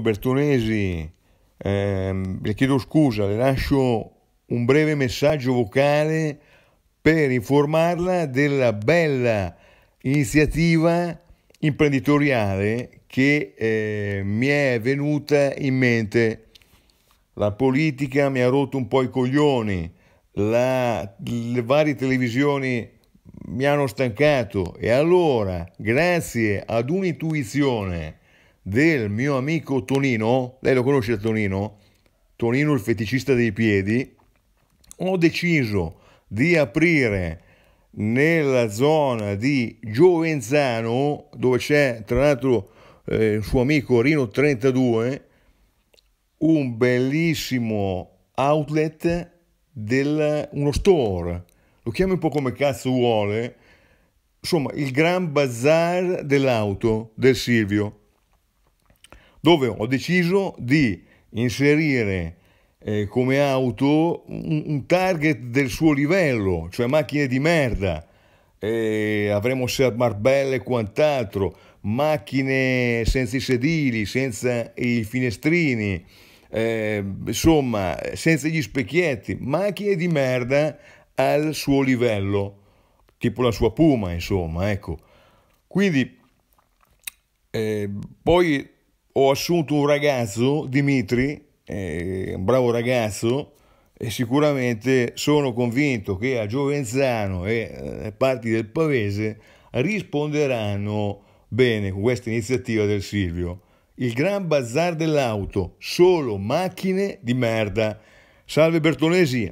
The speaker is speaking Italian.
Bertonesi, ehm, le chiedo scusa, le lascio un breve messaggio vocale per informarla della bella iniziativa imprenditoriale che eh, mi è venuta in mente. La politica mi ha rotto un po' i coglioni, la, le varie televisioni mi hanno stancato e allora, grazie ad un'intuizione del mio amico Tonino, lei lo conosce Tonino? Tonino il feticista dei piedi, ho deciso di aprire nella zona di Giovenzano, dove c'è tra l'altro eh, il suo amico Rino 32, un bellissimo outlet del uno store, lo chiami un po' come cazzo vuole, insomma il gran bazar dell'auto del Silvio dove ho deciso di inserire eh, come auto un, un, target del suo livello, cioè macchine di merda. Eh, avremo Seat Marbella e quant'altro, macchine senza i sedili, senza i finestrini, eh, insomma, senza gli specchietti, macchine di merda al suo livello, tipo la sua Puma, insomma, ecco. Quindi, eh, poi ho assunto un ragazzo, Dimitri, eh, un bravo ragazzo, e sicuramente sono convinto che a Giovenzano e eh, parti del Pavese risponderanno bene con questa iniziativa del Silvio. Il gran bazar dell'auto, solo macchine di merda. Salve Bertolesi!